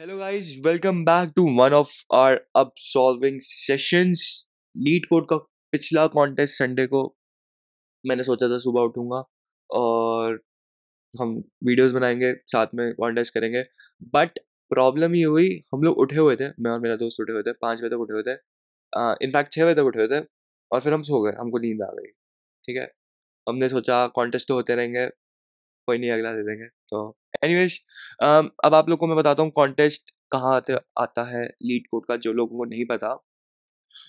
Hello guys welcome back to one of our upsolving sessions NeetCode का पिछला contest Sunday को मैंने सोचा था सुबह उठूंगा और हम वीडियोस बनाएंगे साथ में कॉन्टेस्ट करेंगे बट प्रॉब्लम ये हुई हम लोग उठे हुए थे मैं और मेरा दोस्त उठे हुए थे पाँच बजे तक उठे हुए थे इनफैक्ट छः बजे तक उठे हुए थे और फिर हम सो गए हमको नींद आ गई ठीक है हमने सोचा कॉन्टेस्ट तो होते रहेंगे कोई नहीं अगला दे देंगे तो एनी वेज um, अब आप लोग को मैं बताता हूँ कॉन्टेस्ट कहाँ आते आता है लीड कोड का जो लोगों को नहीं पता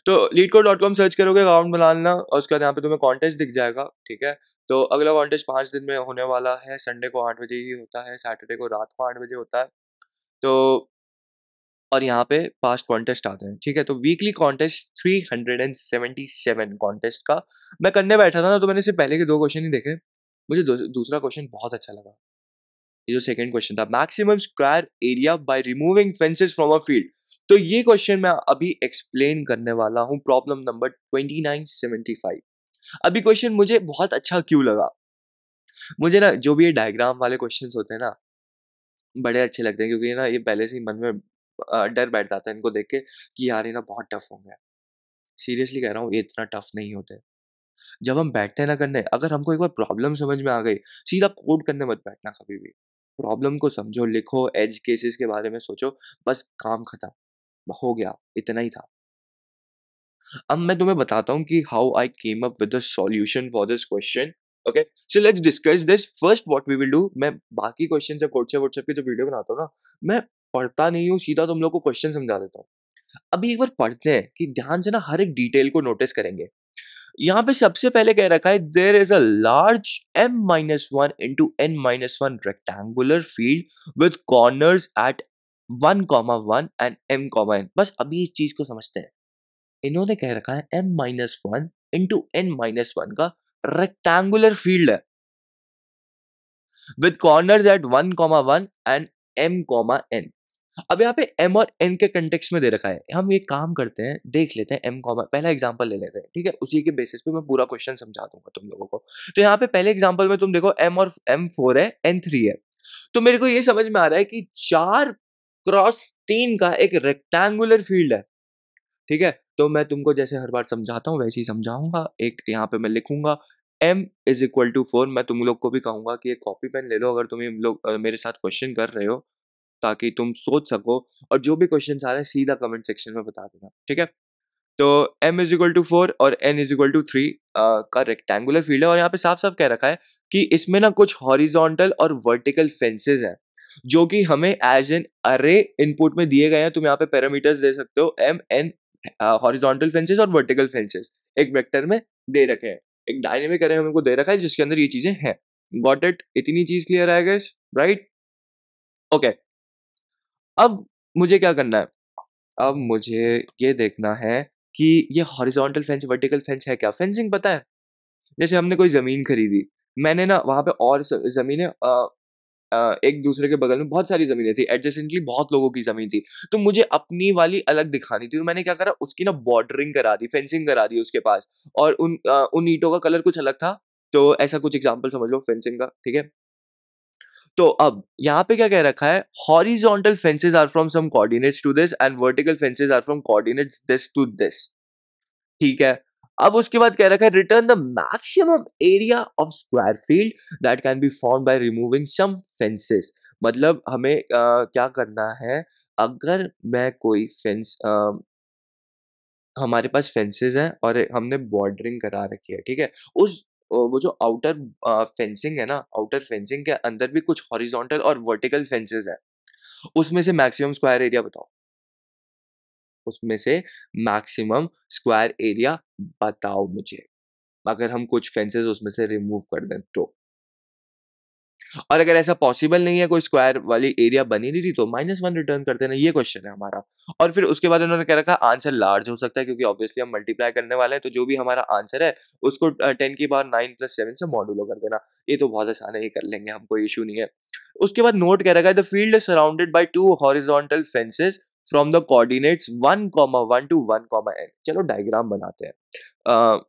तो LeetCode dot com search करोगे अकाउंट लेना और उसके बाद यहाँ पे तुम्हें कॉन्टेस्ट दिख जाएगा ठीक है तो अगला कॉन्टेस्ट पाँच दिन में होने वाला है संडे को आठ बजे ही होता है सैटरडे को रात को आठ बजे होता है तो और यहाँ पे पास्ट कॉन्टेस्ट आते हैं ठीक है तो वीकली कॉन्टेस्ट 377 कॉन्टेस्ट का मैं करने बैठा था ना तो मैंने इससे पहले के दो क्वेश्चन ही देखे मुझे दूसरा क्वेश्चन बहुत अच्छा लगा ये जो सेकंड क्वेश्चन था maximum square area by removing fences from a field तो ये क्वेश्चन मैं अभी एक्सप्लेन करने वाला हूँ प्रॉब्लम नंबर 2975 अभी क्वेश्चन मुझे बहुत अच्छा क्यों लगा मुझे ना जो भी ये डायग्राम वाले क्वेश्चन होते हैं ना बड़े अच्छे लगते हैं क्योंकि ना ये पहले से ही मन में डर बैठ जाता है इनको देख के कि यार ये ना बहुत टफ होंगे सीरियसली कह रहा हूँ ये इतना टफ नहीं होते जब हम बैठते हैं ना करने अगर हमको एक बार प्रॉब्लम समझ में आ गई सीधा कोड करने मत बैठना कभी भी प्रॉब्लम को समझो लिखो एज केसेस के बारे में सोचो बस काम खत्म हो गया इतना ही था अब मैं तुम्हें बताता हूँ कि how I came up with solution for this question okay so let's discuss this first what we will do मैं बाकी क्वेश्चन जब व्हाट्सएप व्हाट्सएप की जो वीडियो बनाता हूँ ना मैं पढ़ता नहीं हूँ सीधा तुम लोग को क्वेश्चन समझा देता हूँ अभी एक बार पढ़ते हैं कि ध्यान से ना हर एक डिटेल को नोटिस करेंगे यहाँ पे सबसे पहले कह रखा है there is a large M minus one into N minus one rectangular field with corner at one comma one and M comma N बस अभी इस चीज को समझते हैं इन्होंने कह रखा है M minus one into N minus one का रेक्टेंगुलर फील्ड है with corner at one comma one and M comma N अब यहाँ पे एम और एन के कंटेक्स में दे रखा है हम ये काम करते हैं देख लेते हैं एम कॉमा पहला एग्जाम्पल ले लेते हैं ठीक है उसी के बेसिस पे मैं पूरा क्वेश्चन समझा दूंगा तुम लोगों को तो यहाँ पे पहले एग्जाम्पल में तुम देखो एम और एम फोर है एन थ्री है तो मेरे को ये समझ में आ रहा है कि चार क्रॉस तीन का एक रेक्टेंगुलर फील्ड है ठीक है तो मैं तुमको जैसे हर बार समझाता हूँ वैसे ही समझाऊंगा एक यहाँ पे मैं लिखूंगा M is equal to four मैं तुम लोग को भी कहूंगा कि एक कॉपी पेन ले लो अगर तुम लोग मेरे साथ क्वेश्चन कर रहे हो ताकि तुम सोच सको और जो भी क्वेश्चन आ रहे हैं सीधा कमेंट सेक्शन में बता देना ठीक है तो m is equal to four और n is equal to three का रेक्टेंगुलर फील्ड है और यहाँ पे साफ साफ कह रखा है कि इसमें ना कुछ हॉरिजॉन्टल और वर्टिकल फेंसेज हैं जो कि हमें एज एन अरे इनपुट में दिए गए हैं तुम यहाँ पे पैरामीटर्स दे सकते हो एम एन हॉरिजॉन्टल फेंसेज और वर्टिकल फेंसेज एक वेक्टर में दे रखे हैं एक डायनेमिक अरे हमको दे रखा है जिसके अंदर ये चीजें हैं गॉट इट इतनी चीज क्लियर आएगा राइट ओके अब मुझे क्या करना है अब मुझे ये देखना है कि ये हॉरिजॉन्टल फेंस वर्टिकल फेंस है क्या फेंसिंग पता है जैसे हमने कोई ज़मीन खरीदी मैंने ना वहाँ पे और ज़मीनें एक दूसरे के बगल में बहुत सारी ज़मीनें थी एडजस्टेंटली बहुत लोगों की ज़मीन थी तो मुझे अपनी वाली अलग दिखानी थी तो मैंने क्या करा उसकी ना बॉर्डरिंग करा दी फेंसिंग करा दी उसके पास और उन आ, उन ईटों का कलर कुछ अलग था तो ऐसा कुछ एग्जाम्पल समझ लो फेंसिंग का ठीक है तो अब यहाँ पे क्या कह रखा है horizontal fences are from some coordinates to this and vertical fences are from coordinates this to this ठीक है अब उसके बाद कह रखा है return the maximum area of square field that can be form by removing some fences मतलब हमें आ, क्या करना है अगर मैं कोई फेंस आ, हमारे पास फेंसेस हैं और हमने बॉर्डरिंग करा रखी है ठीक है उस वो जो आउटर फेंसिंग है ना आउटर फेंसिंग के अंदर भी कुछ हॉरिजॉन्टल और वर्टिकल फेंसेस है उसमें से मैक्सिमम स्क्वायर एरिया बताओ उसमें से मैक्सिमम स्क्वायर एरिया बताओ मुझे अगर हम कुछ फेंसेस उसमें से रिमूव कर दें तो और अगर ऐसा पॉसिबल नहीं है कोई स्क्वायर वाली एरिया बनी नहीं थी तो माइनस वन रिटर्न करते ना ये क्वेश्चन है हमारा और फिर उसके बाद उन्होंने कह रखा आंसर लार्ज हो सकता है क्योंकि ऑब्वियसली हम मल्टीप्लाई करने वाले हैं तो जो भी हमारा आंसर है उसको टेन की बार नाइन प्लस सेवन से मॉडुलो कर देना ये तो बहुत आसान है ये कर लेंगे हम कोई इशू नहीं है उसके बाद नोट कह रखा है the field is surrounded by two horizontal fences from the coordinates one comma one to one comma N चलो डायग्राम बनाते हैं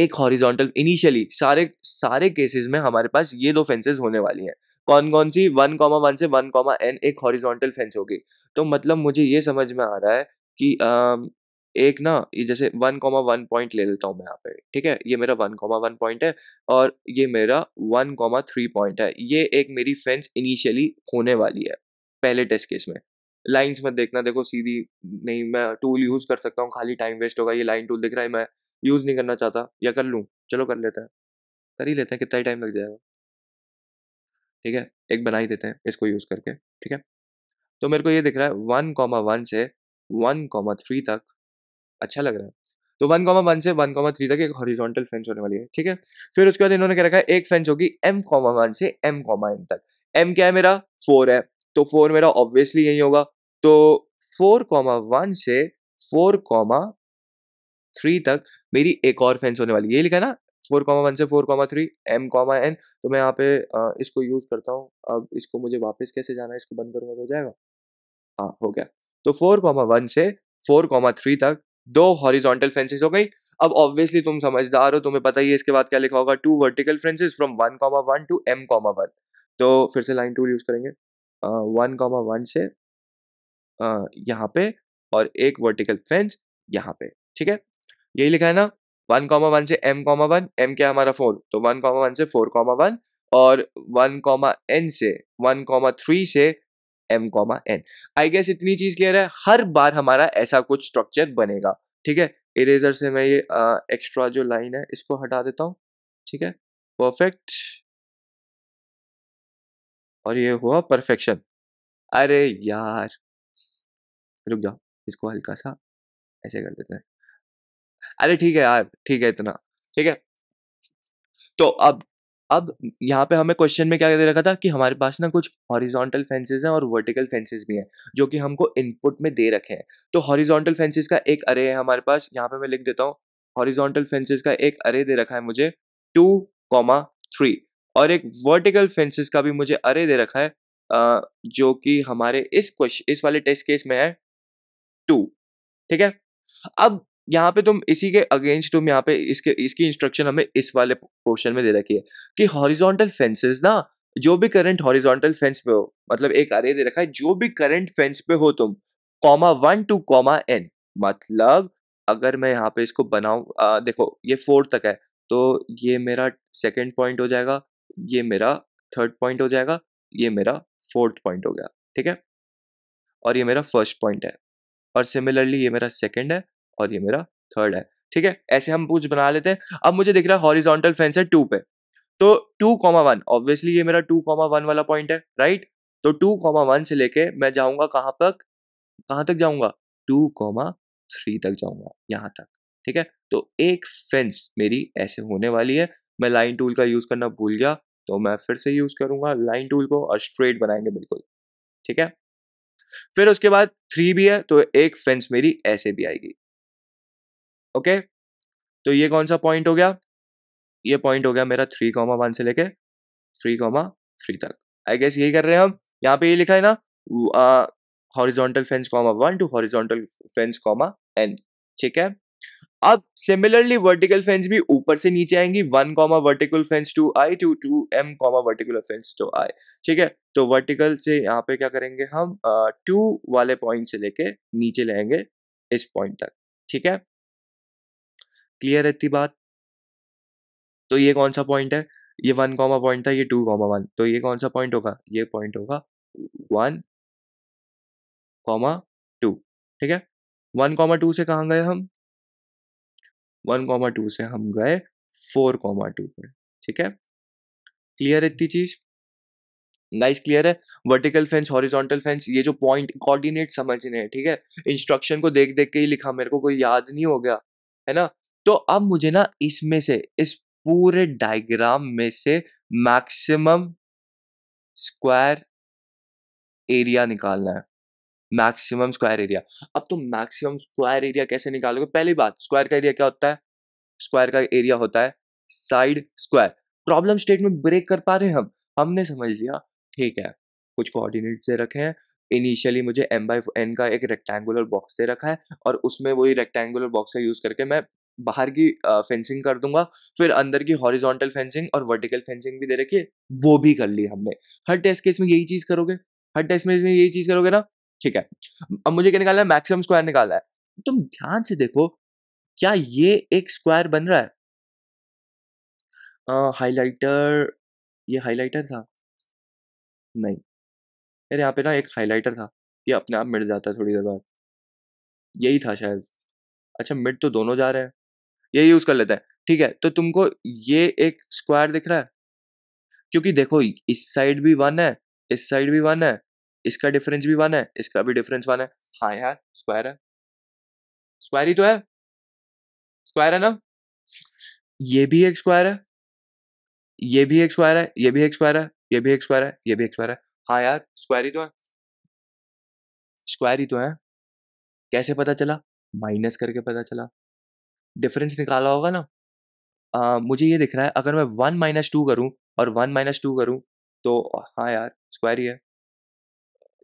एक हॉरिजॉन्टल इनिशियली सारे सारे केसेस में हमारे पास ये दो फेंसेस होने वाली हैं कौन कौन सी वन कॉमा वन से वन कॉमा एन एक हॉरिजॉन्टल फेंस होगी तो मतलब मुझे ये समझ में आ रहा है कि आ, एक ना ये जैसे वन कॉमा वन पॉइंट ले लेता हूँ मैं यहाँ पे ठीक है ये मेरा वन कॉमा वन पॉइंट है और ये मेरा वन कॉमा थ्री पॉइंट है ये एक मेरी फेंस इनिशियली होने वाली है पहले टेस्ट केस में लाइंस में देखना देखो सीधी नहीं मैं टूल यूज़ कर सकता हूँ खाली टाइम वेस्ट होगा ये लाइन टूल दिख रहा है मैं यूज़ नहीं करना चाहता या कर लूँ चलो कर लेते हैं कर ही लेते हैं कितना ही टाइम लग जाएगा ठीक है एक बना ही देते हैं इसको यूज़ करके ठीक है तो मेरे को ये दिख रहा है वन कॉमा वन से वन कॉमा थ्री तक अच्छा लग रहा है तो वन कॉमा वन से वन कॉमा थ्री तक एक हॉरिजॉन्टल फेंस होने वाली है ठीक है फिर उसके बाद इन्होंने क्या रखा है एक फेंस होगी एम कॉमा वन से एम कॉमा एम तक एम क्या है मेरा फोर है तो फोर मेरा ऑब्वियसली यही होगा तो फोर कॉमा वन से फोर कॉमा थ्री तक मेरी एक और फेंस होने वाली है ये लिखा ना फोर कॉमा वन से four comma three M comma N तो मैं यहाँ पे इसको यूज़ करता हूँ अब इसको मुझे वापस कैसे जाना है इसको बंद करूँगा तो हो जाएगा हाँ हो गया तो फोर कॉमा वन से फोर कॉमा थ्री तक दो हॉरिजॉन्टल फेंसेस हो गई अब ऑब्वियसली तुम समझदार हो तुम्हें पता ही है इसके बाद क्या लिखा होगा two vertical fences from one comma one to M comma one तो फिर से लाइन टूल यूज़ करेंगे वन कॉमा वन से uh, यहाँ पे और एक वर्टिकल फेंस यहाँ पे ठीक है यही लिखा है ना वन कॉमा वन से एम कॉमा वन एम क्या हमारा फोर तो वन कॉमा वन से फोर कॉमा वन और वन कॉमा एन से वन कॉमा थ्री से M comma N I guess इतनी चीज क्लियर है हर बार हमारा ऐसा कुछ स्ट्रक्चर बनेगा ठीक है इरेजर से मैं ये एक्स्ट्रा जो लाइन है इसको हटा देता हूँ ठीक है परफेक्ट और ये हुआ परफेक्शन अरे यार रुक जाओ इसको हल्का सा ऐसे कर देते हैं अरे ठीक है यार ठीक है इतना ठीक है तो अब अब यहाँ पे हमें क्वेश्चन में क्या दे रखा था कि हमारे पास ना कुछ हॉरिजॉन्टल फेंसेज हैं और वर्टिकल फेंसेज भी हैं जो कि हमको इनपुट में दे रखे हैं तो हॉरिजॉन्टल फेंसेज का एक अरे है हमारे पास यहाँ पे मैं लिख देता हूँ हॉरिजॉन्टल फेंसेज का एक अरे दे रखा है मुझे टू कॉमा थ्री और एक वर्टिकल फेंसेज का भी मुझे अरे दे रखा है जो कि हमारे इस क्वेश्चन इस वाले टेस्ट केस में है टू ठीक है अब यहाँ पे तुम इसी के अगेंस्ट तुम यहाँ पे इसके इसकी इंस्ट्रक्शन हमें इस वाले पोर्शन में दे रखी है कि हॉरिजॉन्टल फेंसेस ना जो भी करंट हॉरिजॉन्टल फेंस पे हो मतलब एक अरे दे रखा है जो भी करंट फेंस पे हो तुम comma one to comma N मतलब अगर मैं यहाँ पे इसको बनाऊ देखो ये फोर्थ तक है तो ये मेरा सेकेंड पॉइंट हो जाएगा ये मेरा थर्ड पॉइंट हो जाएगा ये मेरा फोर्थ पॉइंट हो गया ठीक है और ये मेरा फर्स्ट पॉइंट है और सिमिलरली ये मेरा सेकेंड है और ये मेरा थर्ड है ठीक है ऐसे हम पूछ बना लेते हैं अब मुझे दिख रहा है हॉरिजॉन्टल फेंस है टू पे तो टू कॉमा वन ऑब्वियसली ये मेरा टू कॉमा वन वाला पॉइंट है राइट तो टू कॉमा वन से लेके मैं जाऊंगा कहाँ तक कहाँ तक जाऊंगा टू कॉमा थ्री तक जाऊंगा यहाँ तक ठीक है तो एक फेंस मेरी ऐसे होने वाली है मैं लाइन टूल का यूज़ करना भूल गया तो मैं फिर से यूज़ करूंगा लाइन टूल को और स्ट्रेट बनाएंगे बिल्कुल ठीक है फिर उसके बाद थ्री भी है तो एक फेंस मेरी ऐसे भी आएगी ओके तो ये कौन सा पॉइंट हो गया ये पॉइंट हो गया मेरा थ्री कॉमा वन से लेके थ्री कॉमा थ्री तक आई गेस यही कर रहे हैं हम यहाँ पे ये लिखा है ना horizontal fence comma one to horizontal fence comma N ठीक है अब सिमिलरली वर्टिकल फेंस भी ऊपर से नीचे आएंगी one comma vertical fence two I two two M comma vertical fence two I ठीक है तो वर्टिकल से यहाँ पे क्या करेंगे हम टू वाले पॉइंट से लेके नीचे लेंगे इस पॉइंट तक ठीक है क्लियर है इतनी बात तो ये कौन सा पॉइंट है ये वन कॉमा पॉइंट था ये टू कॉमा वन तो ये कौन सा पॉइंट होगा ये पॉइंट होगा वन कॉमा टू ठीक है वन कॉमा टू से कहाँ गए हम वन कॉमा टू से हम गए फोर कॉमा टू पे ठीक है क्लियर इतनी चीज़ गाइस क्लियर है वर्टिकल फेंस हॉरिजॉन्टल फेंस ये जो पॉइंट कोऑर्डिनेट समझने हैं ठीक है इंस्ट्रक्शन को देख देख के ही लिखा मेरे को कोई याद नहीं हो गया है ना तो अब मुझे ना इसमें से इस पूरे डायग्राम में से मैक्सिमम स्क्वायर एरिया निकालना है मैक्सिमम स्क्वायर एरिया अब तो मैक्सिमम स्क्वायर एरिया कैसे निकालोगे पहली बात स्क्वायर का एरिया क्या होता है स्क्वायर का एरिया होता है side square problem statement break कर पा रहे हैं हम हमने समझ लिया ठीक है कुछ कोऑर्डिनेट से रखे हैं इनिशियली मुझे एम बाई एन का एक रेक्टेंगुलर बॉक्स दे रखा है और उसमें वही रेक्टेंगुलर बॉक्स का यूज़ करके मैं बाहर की फेंसिंग कर दूंगा फिर अंदर की हॉरिजॉन्टल फेंसिंग और वर्टिकल फेंसिंग भी दे रखी है वो भी कर ली हमने हर टेस्ट केस में यही चीज़ करोगे हर टेस्ट में यही चीज़ करोगे ना ठीक है अब मुझे क्या निकालना है मैक्सिमम स्क्वायर निकालना है तुम ध्यान से देखो क्या ये एक स्क्वायर बन रहा है हाईलाइटर ये हाईलाइटर था नहीं यार यहाँ पे ना एक हाईलाइटर था ये अपने आप मिट जाता है थोड़ी देर बाद यही था शायद अच्छा मिट तो दोनों जा रहे हैं ये यूज कर लेता है ठीक है तो तुमको ये एक स्क्वायर दिख रहा है क्योंकि देखो इस साइड भी वन है इस साइड भी वन है इसका डिफरेंस भी वन है इसका भी डिफरेंस वन है हाँ यार स्क्वायर है स्क्वायर ही तो है स्क्वायर है ना ये भी एक स्क्वायर है ये भी एक स्क्वायर है ये भी एक स्क्वायर है ये भी एक स्क्वायर है ये भी एक स्क्वायर है हाँ यार स्क्वायर ही तो है स्क्वायर ही तो है कैसे पता चला माइनस करके पता चला डिफरेंस निकाला होगा ना आ, मुझे ये दिख रहा है अगर मैं वन माइनस टू करूँ और वन माइनस टू करूँ तो हाँ यार स्क्वायर ही है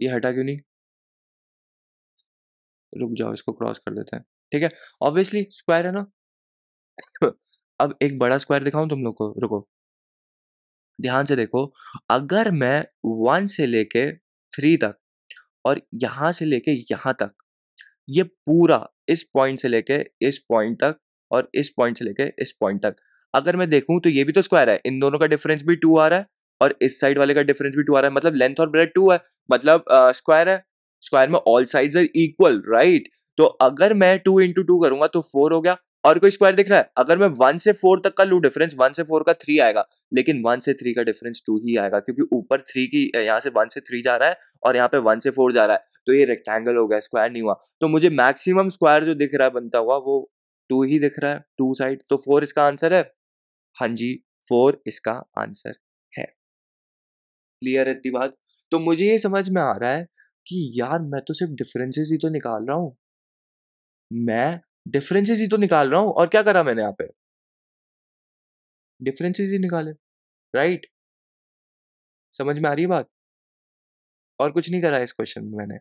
ये हटा क्यों नहीं रुक जाओ इसको क्रॉस कर देते हैं ठीक है ऑब्वियसली स्क्वायर है ना अब एक बड़ा स्क्वायर दिखाऊं तुम लोग को रुको ध्यान से देखो अगर मैं वन से लेके थ्री तक और यहाँ से लेके यहाँ तक ये पूरा इस पॉइंट से लेके इस पॉइंट तक और इस पॉइंट से लेके इस पॉइंट तक अगर मैं देखूं तो ये भी तो स्क्वायर है इन दोनों का डिफरेंस भी टू आ रहा है और इस साइड वाले का डिफरेंस भी टू आ रहा है मतलब लेंथ और ब्रेड टू है मतलब स्क्वायर uh, है स्क्वायर में all side are equal right तो अगर मैं टू इंटू टू करूंगा तो फोर हो गया और कोई स्क्वायर दिख रहा है अगर मैं वन से फोर तक का लू डिफरेंस वन से फोर का थ्री आएगा लेकिन वन से थ्री का डिफरेंस टू ही आएगा क्योंकि ऊपर थ्री की यहाँ से वन से थ्री जा रहा है और यहाँ पे वन से फोर जा रहा है तो ये रेक्टेंगल हो गया स्क्वायर नहीं हुआ तो मुझे मैक्सिमम स्क्वायर जो दिख रहा है बनता हुआ वो टू ही दिख रहा है टू साइड तो फोर इसका आंसर है हाँ जी फोर इसका आंसर है क्लियर है इतनी बात तो मुझे ये समझ में आ रहा है कि यार मैं तो सिर्फ डिफरेंसेस ही तो निकाल रहा हूं मैं डिफरेंसेस ही तो निकाल रहा हूँ और क्या करा मैंने यहाँ पे डिफरेंसेस ही निकाले राइट समझ में आ रही है बात और कुछ नहीं करा इस क्वेश्चन में मैंने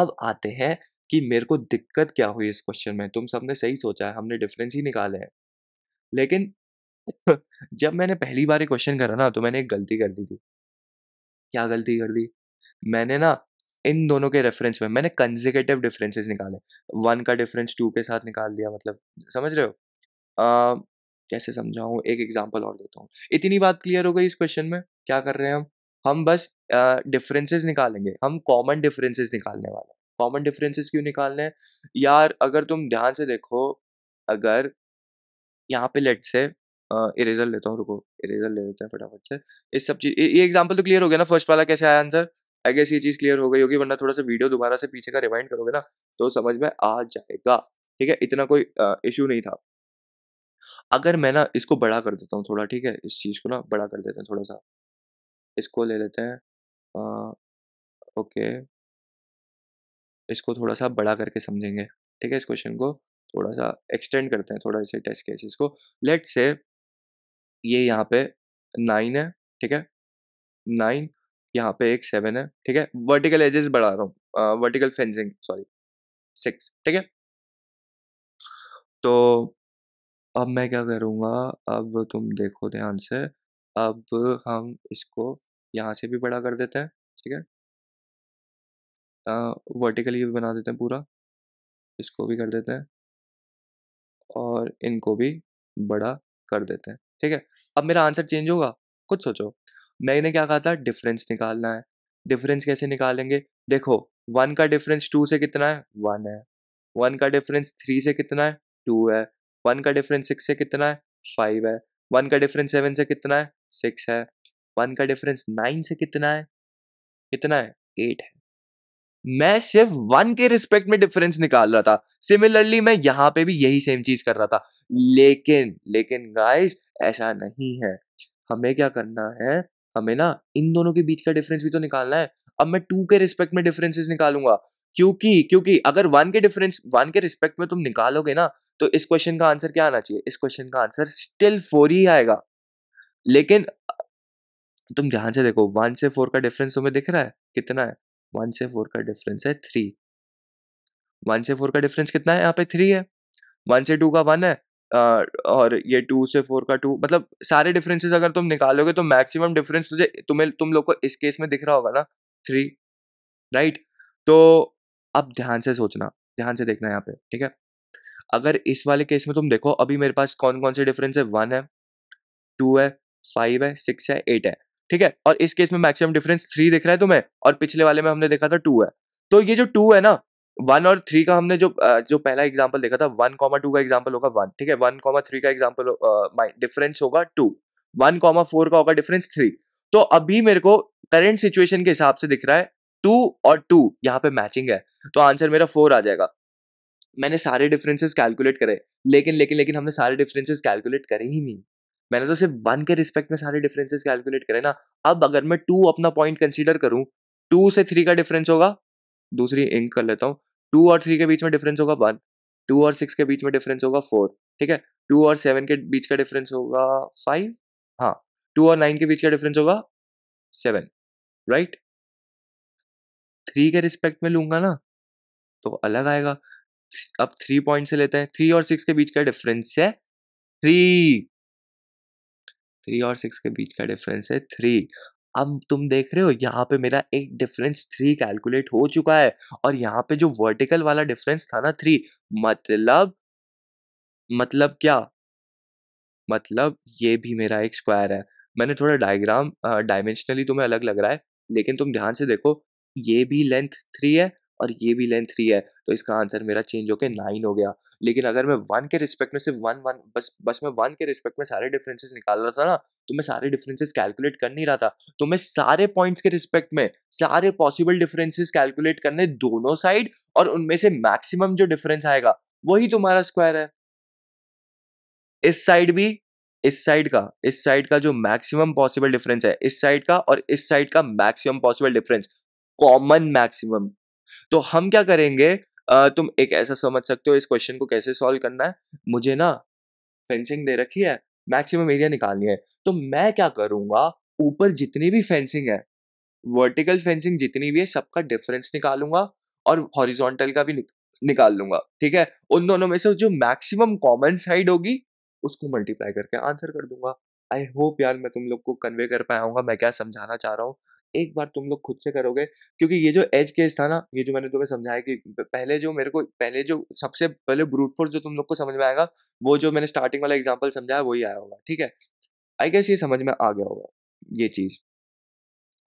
अब आते हैं कि मेरे को दिक्कत क्या हुई इस क्वेश्चन में तुम सबने सही सोचा है हमने डिफरेंस ही निकाले हैं लेकिन जब मैंने पहली बार क्वेश्चन करा ना तो मैंने एक गलती कर दी थी क्या गलती कर दी मैंने ना इन दोनों के रेफरेंस में मैंने कंजिकेटिव डिफरेंसेस निकाले वन का डिफरेंस टू के साथ निकाल दिया मतलब समझ रहे हो आ, कैसे समझाऊँ एक एग्जाम्पल और देता हूँ इतनी बात क्लियर हो गई इस क्वेश्चन में क्या कर रहे हैं हम हम बस डिफरेंसेस uh, निकालेंगे हम कॉमन डिफरेंसेस निकालने वाले हैं कॉमन डिफरेंसेस क्यों निकालने हैं यार अगर तुम ध्यान से देखो अगर यहाँ पे लेट से इरेजर लेता हूँ रुको इरेजर ले लेते हैं फटाफट से इस सब चीज़ ये एग्जाम्पल तो क्लियर हो गया ना फर्स्ट वाला कैसे आया आंसर आई गेस ये चीज़ क्लियर हो गई होगी वरना थोड़ा सा वीडियो दोबारा से पीछे का रिवाइंड करोगे ना तो समझ में आ जाएगा ठीक है इतना कोई इशू नहीं था अगर मैं ना इसको बड़ा कर देता हूँ थोड़ा ठीक है इस चीज़ को ना बड़ा कर देते हैं थोड़ा सा इसको ले लेते हैं आ, ओके इसको थोड़ा सा बड़ा करके समझेंगे ठीक है इस क्वेश्चन को थोड़ा सा एक्सटेंड करते हैं थोड़ा इसे टेस्ट केसेस को लेट से ये यहाँ पे नाइन है ठीक है नाइन यहाँ पे एक सेवन है ठीक है वर्टिकल एजेस बढ़ा रहा हूँ वर्टिकल फेंसिंग सॉरी सिक्स ठीक है तो अब मैं क्या करूँगा अब तुम देखो ध्यान से अब हम इसको यहाँ से भी बड़ा कर देते हैं ठीक है वर्टिकली भी बना देते हैं पूरा इसको भी कर देते हैं और इनको भी बड़ा कर देते हैं ठीक है अब मेरा आंसर चेंज होगा कुछ सोचो मैंने क्या कहा था डिफरेंस निकालना है डिफरेंस कैसे निकालेंगे देखो वन का डिफरेंस टू से कितना है वन है वन का डिफरेंस थ्री से कितना है टू है वन का डिफरेंस सिक्स से कितना है फाइव है वन का डिफरेंस सेवन से कितना है सिक्स है वन का डिफरेंस नाइन से कितना है कितना है एट है मैं सिर्फ वन के रिस्पेक्ट में डिफरेंस निकाल रहा था सिमिलरली मैं यहाँ पे भी यही सेम चीज कर रहा था लेकिन लेकिन गाइस ऐसा नहीं है हमें क्या करना है हमें ना इन दोनों के बीच का डिफरेंस भी तो निकालना है अब मैं टू के रिस्पेक्ट में डिफरेंसेस निकालूंगा क्योंकि क्योंकि अगर वन के डिफरेंस वन के रिस्पेक्ट में तुम निकालोगे ना तो इस क्वेश्चन का आंसर क्या आना चाहिए इस क्वेश्चन का आंसर स्टिल फोर ही आएगा लेकिन तुम ध्यान से देखो वन से फोर का डिफरेंस तुम्हें दिख रहा है कितना है वन से फोर का डिफरेंस है थ्री वन से फोर का डिफरेंस कितना है यहाँ पे थ्री है वन से टू का वन है और ये टू से फोर का टू मतलब सारे डिफरेंसेस अगर तुम निकालोगे तो मैक्सिमम डिफरेंस तुझे तुम्हें तुम लोग को इस केस में दिख रहा होगा ना थ्री राइट तो अब ध्यान से सोचना ध्यान से देखना यहाँ पे ठीक है अगर इस वाले केस में तुम देखो अभी मेरे पास कौन कौन से डिफरेंस है वन है टू है फाइव है सिक्स है एट है ठीक है और इस केस में मैक्सिमम डिफरेंस थ्री दिख रहा है तुम्हें और पिछले वाले में हमने देखा था टू है तो ये जो टू है ना वन और थ्री का हमने जो जो पहला एग्जाम्पल देखा था वन कॉमा टू का एग्जाम्पल होगा वन ठीक है वन कॉमा थ्री का एग्जाम्पल डिफरेंस होगा टू वन कॉमा फोर का होगा डिफरेंस थ्री तो अभी मेरे को करेंट सिचुएशन के हिसाब से दिख रहा है टू और टू यहाँ पे मैचिंग है तो आंसर मेरा फोर आ जाएगा मैंने सारे डिफरेंसेस कैलकुलेट करे लेकिन लेकिन लेकिन हमने सारे डिफरेंसेस कैलकुलेट करे ही नहीं मैंने तो सिर्फ वन के रिस्पेक्ट में सारे डिफरेंसेस कैलकुलेट करे ना अब अगर मैं टू अपना पॉइंट कंसीडर करूँ टू से थ्री का डिफरेंस होगा दूसरी इंक कर लेता हूँ टू और थ्री के बीच में डिफरेंस होगा वन टू और सिक्स के बीच में डिफरेंस होगा फोर ठीक है टू और सेवन के बीच का डिफरेंस होगा फाइव हाँ टू और नाइन के बीच का डिफरेंस होगा सेवन राइट थ्री के रिस्पेक्ट में लूंगा ना तो अलग आएगा अब थ्री पॉइंट से लेते हैं थ्री और सिक्स के बीच का डिफरेंस है थ्री थ्री और सिक्स के बीच का डिफरेंस है थ्री अब तुम देख रहे हो यहाँ पे मेरा एक डिफरेंस थ्री कैलकुलेट हो चुका है और यहाँ पे जो वर्टिकल वाला डिफरेंस था ना थ्री मतलब मतलब क्या मतलब ये भी मेरा एक स्क्वायर है मैंने थोड़ा डायग्राम डायमेंशनली तुम्हें अलग लग रहा है लेकिन तुम ध्यान से देखो ये भी लेंथ थ्री है और ये भी लेंथ थ्री है तो इसका आंसर मेरा चेंज होकर नाइन हो गया लेकिन अगर मैं वन के रिस्पेक्ट में सिर्फ वन वन बस बस मैं वन के रिस्पेक्ट में सारे डिफरेंसेस निकाल रहा था ना तो मैं सारे डिफरेंसेस कैलकुलेट कर नहीं रहा था तो मैं सारे पॉइंट्स के रिस्पेक्ट में सारे पॉसिबल डिफरेंसेस कैलकुलेट करने दोनों साइड और उनमें से मैक्सिमम जो डिफरेंस आएगा वही तुम्हारा स्क्वायर है इस साइड भी इस साइड का इस साइड का जो मैक्सिमम पॉसिबल डिफरेंस है इस साइड का और इस साइड का maximum possible difference common maximum तो हम क्या करेंगे तुम एक ऐसा समझ सकते हो इस क्वेश्चन को कैसे सॉल्व करना है मुझे ना फेंसिंग दे रखी है मैक्सिमम एरिया निकालनी है तो मैं क्या करूँगा ऊपर जितनी भी फेंसिंग है वर्टिकल फेंसिंग जितनी भी है सबका डिफरेंस निकालूंगा और हॉरिजॉन्टल का भी निकाल लूंगा ठीक है उन दोनों में से जो मैक्सिमम कॉमन साइड होगी उसको मल्टीप्लाई करके आंसर कर दूंगा आई होप यार मैं तुम लोग को कन्वे कर पाया हूँ मैं क्या समझाना चाह रहा हूँ एक बार तुम लोग खुद से करोगे क्योंकि ये जो एज केस था ना ये जो मैंने तुम्हें समझाया कि पहले जो मेरे को पहले जो सबसे पहले ब्रूट फोर्स जो तुम लोग को समझ में आएगा वो जो मैंने स्टार्टिंग वाला एग्जाम्पल समझाया वही आया होगा ठीक है आई गेस ये समझ में आ गया होगा ये चीज़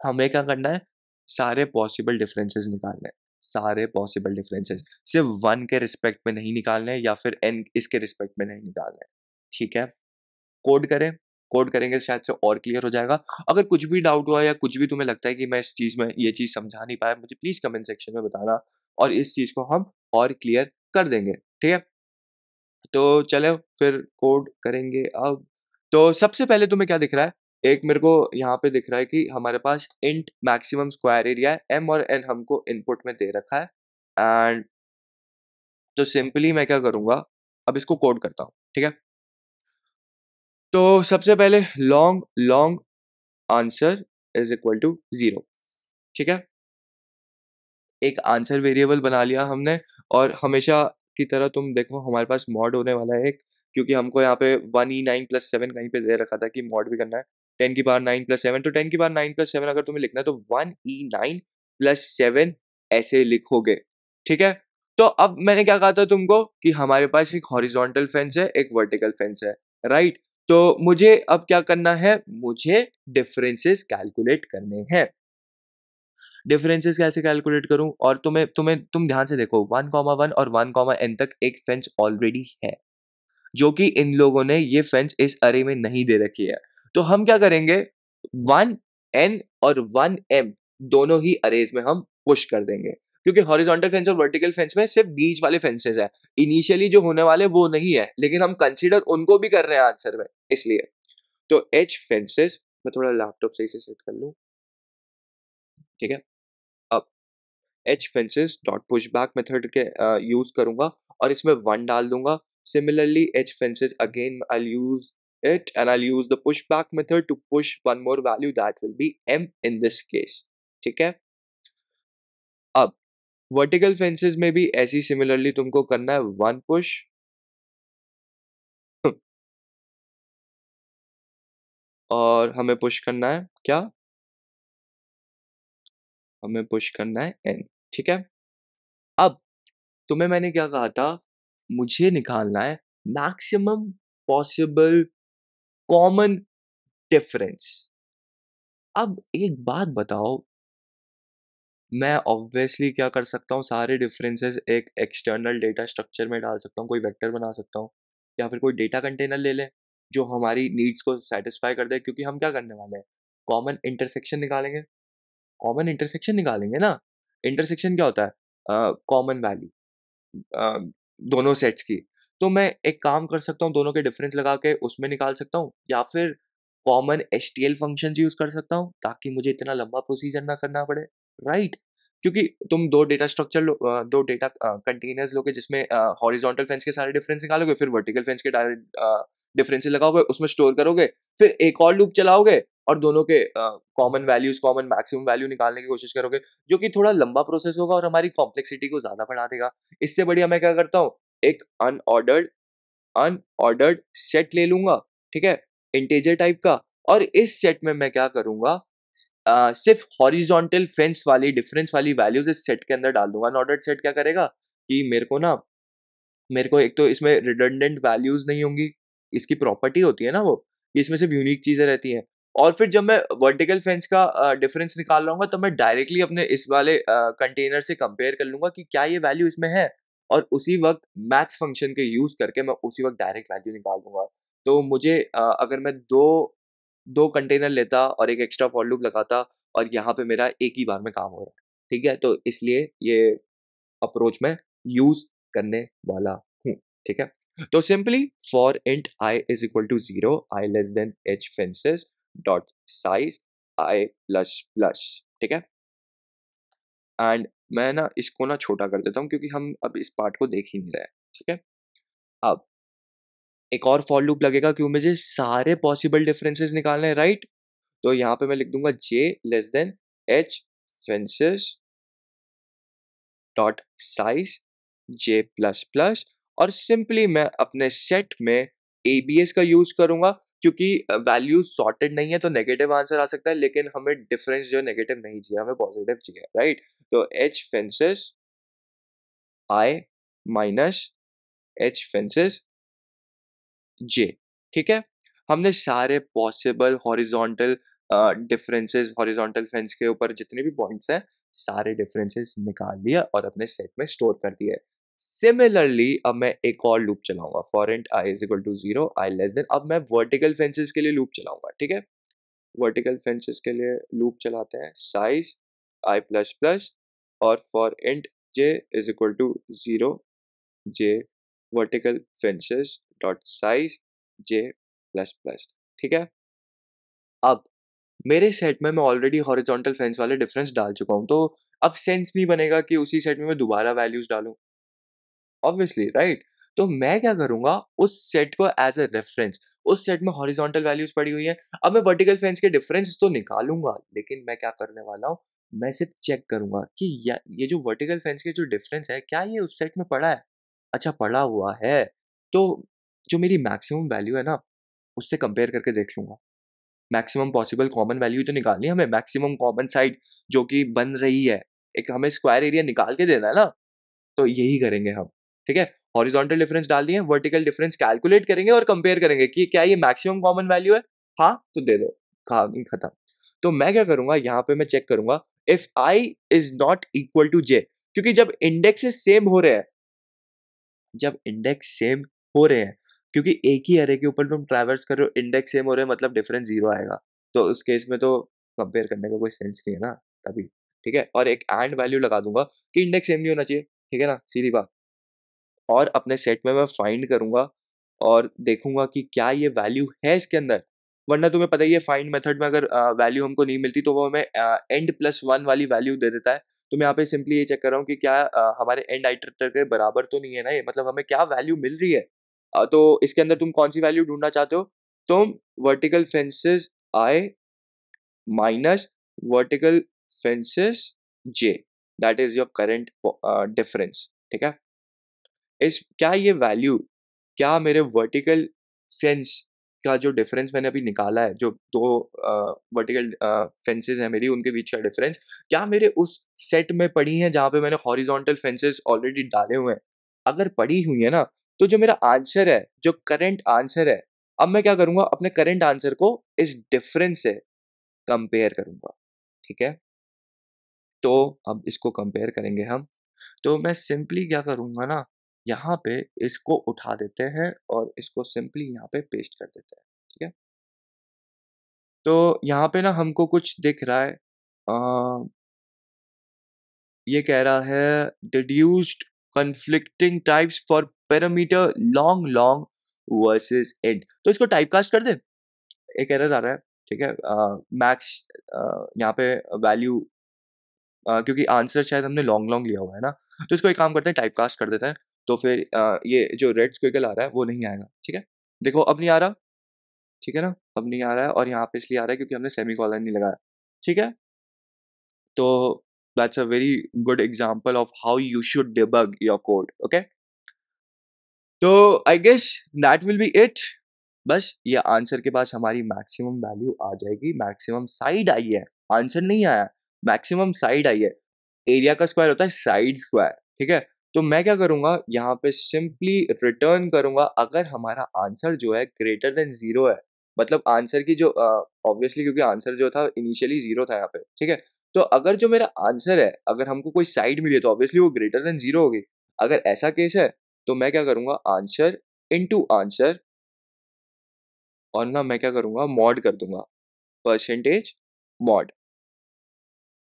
हमें क्या करना है सारे पॉसिबल डिफरेंसेस निकालने सारे पॉसिबल डिफरेंसेस सिर्फ वन के रिस्पेक्ट में नहीं निकालने या फिर एन इसके रिस्पेक्ट में नहीं निकालने ठीक है कोड करें कोड करेंगे शायद से और क्लियर हो जाएगा अगर कुछ भी डाउट हुआ या कुछ भी तुम्हें लगता है कि मैं इस चीज़ में ये चीज़ समझा नहीं पाया मुझे प्लीज़ कमेंट सेक्शन में बताना और इस चीज़ को हम और क्लियर कर देंगे ठीक है तो चले फिर कोड करेंगे अब तो सबसे पहले तुम्हें क्या दिख रहा है एक मेरे को यहाँ पे दिख रहा है कि हमारे पास इंट मैक्सिमम स्क्वायर एरिया है एम और एन हमको इनपुट में दे रखा है एंड तो सिंपली मैं क्या करूँगा अब इसको कोड करता हूँ ठीक है तो सबसे पहले long long answer is equal to zero ठीक है एक आंसर वेरिएबल बना लिया हमने और हमेशा की तरह तुम देखो हमारे पास मॉड होने वाला है एक क्योंकि हमको यहाँ पे one e nine plus seven कहीं पे दे रखा था कि मॉड भी करना है टेन की बार नाइन प्लस सेवन तो टेन की बार नाइन प्लस सेवन अगर तुम्हें लिखना है तो one e nine plus seven ऐसे लिखोगे ठीक है तो अब मैंने क्या कहा था तुमको कि हमारे पास एक हॉरिजॉन्टल फेंस है एक वर्टिकल फेंस है राइट तो मुझे अब क्या करना है मुझे डिफरेंसेस कैलकुलेट करने हैं डिफरेंसेस कैसे कैलकुलेट करूं और तुम्हें तुम्हें तुम ध्यान से देखो वन कॉमा वन और वन कॉमा एन तक एक फेंच ऑलरेडी है जो कि इन लोगों ने ये फेंच इस अरे में नहीं दे रखी है तो हम क्या करेंगे वन एन और वन एम दोनों ही अरेज में हम पुश कर देंगे क्योंकि हॉरिजॉन्टल फेंस और वर्टिकल फेंस में सिर्फ बीच वाले फेंसेज है इनिशियली जो होने वाले वो नहीं है लेकिन हम कंसिडर उनको भी कर रहे हैं आंसर में इसलिए तो एच फेंसेज मैं थोड़ा लैपटॉप सही से सेट कर लूँ ठीक है अब H fences dot push back method के यूज़ करूंगा और इसमें वन डाल दूंगा similarly H fences again I use it and I use the push back method to push one more value that will be M in this case ठीक है vertical fences में भी ऐसी सिमिलरली तुमको करना है वन पुश और हमें पुश करना है क्या हमें पुश करना है एन ठीक है अब तुम्हें मैंने क्या कहा था मुझे निकालना है मैक्सिमम पॉसिबल कॉमन डिफरेंस अब एक बात बताओ मैं ऑब्वियसली क्या कर सकता हूँ सारे डिफरेंसेस एक एक्सटर्नल डेटा स्ट्रक्चर में डाल सकता हूँ कोई वेक्टर बना सकता हूँ या फिर कोई डेटा कंटेनर ले लें जो हमारी नीड्स को सेटिस्फाई कर दे क्योंकि हम क्या करने वाले हैं कॉमन इंटरसेक्शन निकालेंगे कॉमन इंटरसेक्शन निकालेंगे ना इंटरसेक्शन क्या होता है कॉमन वैल्यू uh, दोनों सेट्स की तो मैं एक काम कर सकता हूँ दोनों के डिफरेंस लगा के उसमें निकाल सकता हूँ या फिर common S T L function use कर सकता हूँ ताकि मुझे इतना लंबा प्रोसीजर ना करना पड़े राइट right. क्योंकि तुम दो डेटा स्ट्रक्चर लो दो डेटा कंटेनर्स लोगे जिसमें हॉरिजॉन्टल फेंस के सारे डिफरेंस निकालोगे फिर वर्टिकल फेंस के डिफरेंस लगाओगे उसमें स्टोर करोगे फिर एक और लूप चलाओगे और दोनों के common values common maximum value निकालने की कोशिश करोगे जो कि थोड़ा लंबा प्रोसेस होगा और हमारी कॉम्प्लेक्सिटी को ज्यादा बढ़ा देगा इससे बढ़िया मैं क्या करता हूँ एक अनऑर्डर्ड अनऑर्डर्ड सेट ले लूंगा ठीक है इंटेजर टाइप का और इस सेट में मैं क्या करूंगा सिर्फ हॉरिजॉन्टल फेंस वाली डिफरेंस वाली वैल्यूज इस सेट के अंदर डाल दूंगा नॉर्डर सेट क्या करेगा कि मेरे को ना मेरे को एक तो इसमें रिडंडेंट वैल्यूज नहीं होंगी इसकी प्रॉपर्टी होती है ना वो इसमें सिर्फ यूनिक चीज़ें रहती हैं और फिर जब मैं वर्टिकल फेंस का डिफरेंस uh, निकाल लूंगा तो मैं डायरेक्टली अपने इस वाले कंटेनर uh, से कंपेयर कर लूंगा कि क्या ये वैल्यू इसमें है और उसी वक्त मैथ्स फंक्शन के यूज़ करके मैं उसी वक्त डायरेक्ट वैल्यू निकाल दूंगा तो मुझे uh, अगर मैं दो दो कंटेनर लेता और एक एक्स्ट्रा फॉर लूप लगाता और यहाँ पे मेरा एक ही बार में काम हो रहा है ठीक है तो इसलिए ये अप्रोच में यूज करने वाला हूँ ठीक है तो simply for int I is equal to zero I less than H fences dot size I plus plus ठीक है एंड मैं ना इसको ना छोटा कर देता हूँ क्योंकि हम अब इस पार्ट को देख ही नहीं रहे ठीक है अब एक और फॉर लूप लगेगा क्यों मुझे सारे पॉसिबल डिफरेंसेस निकालने हैं राइट तो यहाँ पे मैं लिख दूंगा J less than H fences dot size J plus plus और सिंपली मैं अपने सेट में ए बी एस का यूज करूंगा क्योंकि वैल्यू सॉर्टेड नहीं है तो नेगेटिव आंसर आ सकता है लेकिन हमें डिफरेंस जो है नेगेटिव नहीं चाहिए हमें पॉजिटिव चाहिए राइट तो H fences I minus H fences J ठीक है हमने सारे possible horizontal differences horizontal fence के ऊपर जितने भी पॉइंट्स हैं सारे डिफरेंसेस निकाल लिया और अपने सेट में स्टोर कर दिए सिमिलरली अब मैं एक और लूप चलाऊंगा for int I is equal to zero I less than अब मैं वर्टिकल फेंसेज के लिए लूप चलाऊंगा ठीक है वर्टिकल फेंसेस के लिए लूप चलाते हैं साइज आई प्लस प्लस और for int J is equal to zero J vertical fences dot size J plus plus ठीक है अब मेरे सेट में मैं ऑलरेडी हॉरिजॉन्टल फेंस वाले डिफरेंस डाल चुका हूँ तो अब सेंस नहीं बनेगा कि उसी सेट में मैं दोबारा वैल्यूज डालूँ ऑब्वियसली राइट तो मैं क्या करूंगा उस सेट को एज अ रेफरेंस उस सेट में हॉरिजॉन्टल वैल्यूज पड़ी हुई हैं अब मैं वर्टिकल फेंस के डिफरेंस तो निकालूंगा लेकिन मैं क्या करने वाला हूँ मैं सिर्फ चेक करूंगा कि ये जो वर्टिकल फेंस के जो डिफरेंस है क्या ये उस सेट में पड़ा है अच्छा पड़ा हुआ है तो जो मेरी मैक्सिमम वैल्यू है ना उससे कंपेयर करके देख लूँगा मैक्सिमम पॉसिबल कॉमन वैल्यू तो निकालनी है हमें मैक्सिमम कॉमन साइड जो कि बन रही है एक हमें स्क्वायर एरिया निकाल के देना है ना तो यही करेंगे हम ठीक है हॉरिजॉन्टल डिफरेंस डाल दिए वर्टिकल डिफरेंस कैलकुलेट करेंगे और कंपेयर करेंगे कि क्या ये मैक्सिमम कॉमन वैल्यू है हाँ तो दे दो कहानी खत्म तो मैं क्या करूंगा यहाँ पे मैं चेक करूंगा if I is not equal to J क्योंकि जब इंडेक्सेस सेम हो रहे हैं जब इंडेक्स सेम हो रहे हैं क्योंकि एक ही एरे के ऊपर तुम ट्रैवर्स कर रहे हो इंडेक्स सेम हो रहे मतलब डिफरेंस जीरो आएगा तो उस केस में तो कंपेयर करने का कोई सेंस नहीं है ना तभी ठीक है और एक एंड वैल्यू लगा दूंगा कि इंडेक्स सेम नहीं होना चाहिए ठीक है ना सीधी बात और अपने सेट में मैं फाइंड करूंगा और देखूंगा कि क्या ये वैल्यू है इसके अंदर वरना तुम्हें पता ही है फाइंड मेथड में अगर वैल्यू हमको नहीं मिलती तो वो हमें एंड प्लस वन वाली वैल्यू दे देता है तो मैं यहाँ पे सिंपली ये चेक कर रहा हूँ कि क्या आ, हमारे एंड आइटर के बराबर तो नहीं है ना ये मतलब हमें क्या वैल्यू मिल रही है तो इसके अंदर तुम कौन सी वैल्यू ढूंढना चाहते हो तुम vertical fences I minus vertical fences J that is your current difference ठीक है इस क्या ये वैल्यू क्या मेरे वर्टिकल फेंस का जो डिफरेंस मैंने अभी निकाला है जो दो वर्टिकल फेंसेस हैं मेरी उनके बीच का डिफरेंस क्या मेरे उस सेट में पड़ी हैं जहाँ पे मैंने हॉरिजॉन्टल फेंसेस ऑलरेडी डाले हुए हैं अगर पड़ी हुई है ना तो जो मेरा आंसर है जो करेंट आंसर है अब मैं क्या करूंगा अपने करेंट आंसर को इस डिफरेंस से कंपेयर करूंगा ठीक है तो अब इसको कंपेयर करेंगे हम तो मैं सिंपली क्या करूंगा ना यहाँ पे इसको उठा देते हैं और इसको सिंपली यहाँ पे पेस्ट कर देते हैं ठीक है तो यहाँ पे ना हमको कुछ दिख रहा है आ, ये कह रहा है deduced conflicting types for parameter long long versus int तो इसको टाइपकास्ट कर दे एक एरर आ रहा है ठीक है मैक्स यहाँ पे वैल्यू uh, क्योंकि आंसर शायद हमने लॉन्ग लॉन्ग लिया हुआ है ना तो इसको एक काम करते हैं टाइपकास्ट कर देते हैं तो फिर uh, ये जो रेड स्क्विकल आ रहा है वो नहीं आएगा ठीक है देखो अब नहीं आ रहा ठीक है ना अब नहीं आ रहा है और यहाँ पे इसलिए आ रहा है क्योंकि हमने सेमी कॉलर नहीं लगाया ठीक है तो that's a very good example of how you should debug your code okay तो I guess that will be it बस ये आंसर के पास हमारी मैक्सिमम वैल्यू आ जाएगी मैक्सिमम साइड आई है आंसर नहीं आया मैक्सिमम साइड आई है एरिया का स्क्वायर होता है साइड स्क्वायर ठीक है तो मैं क्या करूँगा यहाँ पे सिंपली रिटर्न करूंगा अगर हमारा आंसर जो है ग्रेटर देन जीरो है मतलब आंसर की जो ऑब्वियसली uh, क्योंकि आंसर जो था इनिशियली जीरो था यहाँ पे ठीक है तो अगर जो मेरा आंसर है अगर हमको कोई साइड मिली तो ऑब्वियसली वो ग्रेटर देन जीरो होगी अगर ऐसा केस है तो मैं क्या करूँगा आंसर टू आंसर और ना मैं क्या करूँगा मॉड कर दूंगा परसेंटेज मॉड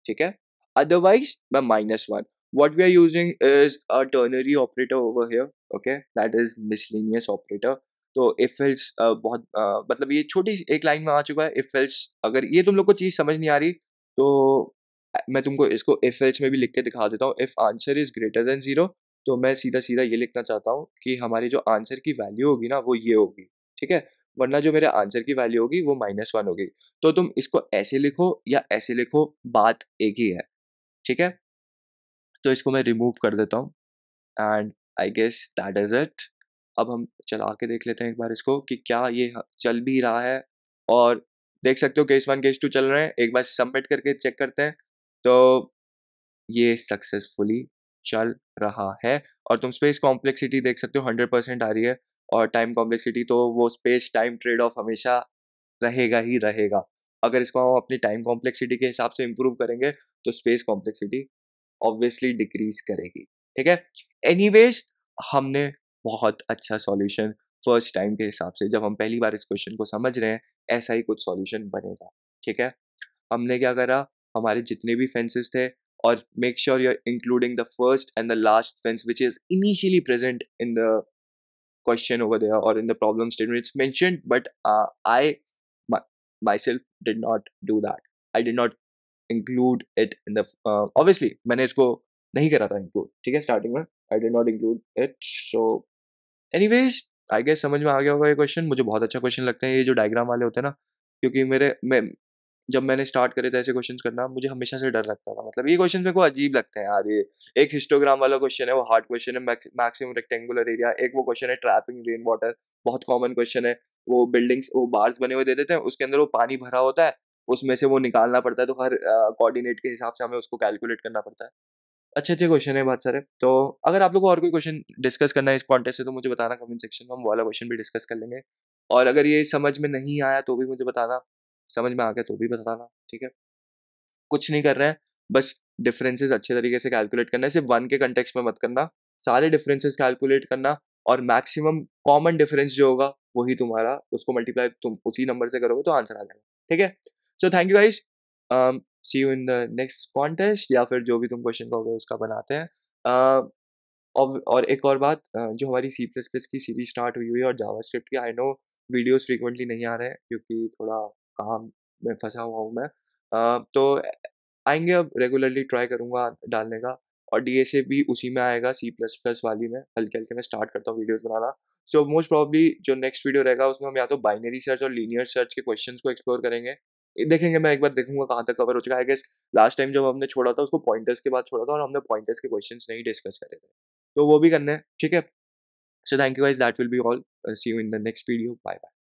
ठीक है अदरवाइज मैं minus one what we are using is a ternary operator over here okay that is miscellaneous operator तो इफ एल्स बहुत uh, मतलब ये छोटी एक लाइन में आ चुका है इफ एल्स अगर ये तुम लोग को चीज़ समझ नहीं आ रही तो मैं तुमको इसको इफ एल्स में भी लिख के दिखा देता हूँ if answer is greater than zero तो मैं सीधा सीधा ये लिखना चाहता हूँ कि हमारी जो आंसर की वैल्यू होगी ना वो ये होगी ठीक है वरना जो मेरे आंसर की वैल्यू होगी वो माइनस वन होगी तो तुम इसको ऐसे लिखो या ऐसे लिखो बात एक ही है ठीक है तो इसको मैं रिमूव कर देता हूँ and I guess that is it अब हम चला के देख लेते हैं एक बार इसको कि क्या ये चल भी रहा है और देख सकते हो केस वन केस टू चल रहे हैं एक बार सबमिट करके चेक करते हैं तो ये सक्सेसफुली चल रहा है और तुम स्पेस कॉम्प्लेक्सिटी देख सकते हो हंड्रेड परसेंट आ रही है और टाइम कॉम्प्लेक्सिटी तो वो स्पेस टाइम ट्रेड ऑफ हमेशा रहेगा ही रहेगा अगर इसको हम अपनी टाइम कॉम्प्लेक्सिटी के हिसाब से इम्प्रूव करेंगे तो स्पेस कॉम्प्लेक्सिटी ऑब्वियसली डिक्रीज करेगी ठीक है एनी हमने बहुत अच्छा सॉल्यूशन फर्स्ट टाइम के हिसाब से जब हम पहली बार इस क्वेश्चन को समझ रहे हैं ऐसा ही कुछ सॉल्यूशन बनेगा ठीक है हमने क्या करा हमारे जितने भी फेंसेस थे or make sure you're including the first and the last fence which is initially present in the question over there or in the problem statement it's mentioned but uh, i my, myself did not do that i did not include it in the uh, obviously मैंने इसको nahi करा था include theek hai starting mein i did not include it so anyways I guess समझ में आ गया होगा ये question मुझे बहुत अच्छा क्वेश्चन लगता है ये जो डायग्राम वाले होते हैं ना क्योंकि मेरे मैं जब मैंने स्टार्ट करे थे तो ऐसे क्वेश्चन करना मुझे हमेशा से डर लगता था मतलब ये क्वेश्चन मेरे को अजीब लगते हैं यार ये एक हिस्टोग्राम वाला क्वेश्चन है वो हार्ड क्वेश्चन है मैक्सिमम रेक्टेंगुलर एरिया एक वो क्वेश्चन है ट्रैपिंग रेन वाटर बहुत कॉमन क्वेश्चन है वो बिल्डिंग्स वो बार्स बने हुए दे देते हैं उसके अंदर वो पानी भरा होता है उसमें से वो निकालना पड़ता है तो हर कोऑर्डिनेट के हिसाब से हमें उसको कैलकुलेट करना पड़ता है अच्छे अच्छे क्वेश्चन है बहुत सारे तो अगर आप लोग को और कोई क्वेश्चन डिस्कस करना है इस कॉन्टेस्ट से तो मुझे बताना कमेंट सेक्शन में हम वाला क्वेश्चन भी डिस्कस कर लेंगे और अगर ये समझ में नहीं आया तो भी मुझे बताना समझ में आ गया तो भी बताना ठीक है कुछ नहीं कर रहे हैं बस डिफरेंसेस अच्छे तरीके से कैलकुलेट करना है सिर्फ वन के कंटेक्स में मत करना सारे डिफरेंसेस कैलकुलेट करना और मैक्सिमम कॉमन डिफरेंस जो होगा वही तुम्हारा उसको मल्टीप्लाई तुम उसी नंबर से करोगे तो आंसर आ जाएगा ठीक है so thank you guys see you in the next contest या फिर जो भी तुम क्वेश्चन कहोगे उसका बनाते हैं uh, और, और एक और बात uh, जो हमारी सी प्लस प्लस की सीरीज स्टार्ट हुई हुई है और जावा स्क्रिप्ट की आई नो वीडियोस फ्रीक्वेंटली नहीं आ रहे हैं क्योंकि थोड़ा कहाँ में फंसा हुआ हूँ मैं आ, तो आएंगे अब रेगुलरली ट्राई करूँगा डालने का और डी एस ए भी उसी में आएगा सी प्लस प्लस वाली में हल्के हल्के मैं स्टार्ट करता हूँ वीडियोज बनाना सो मोस्ट प्रॉब्ली जो नेक्स्ट वीडियो रहेगा उसमें हम या तो बाइनरी सर्च और लीनियर सर्च के क्वेश्चन को एक्सप्लोर करेंगे देखेंगे मैं एक बार देखूंगा कहाँ तक कवर हो चुका है आई गेस लास्ट टाइम जब हमने छोड़ा था उसको पॉइंटर्स के बाद छोड़ा था और हमने पॉइंटर्स के क्वेश्चन नहीं डिस्कस करे थे तो वो भी करने हैं ठीक है so thank you guys that will be all see you in the next video bye bye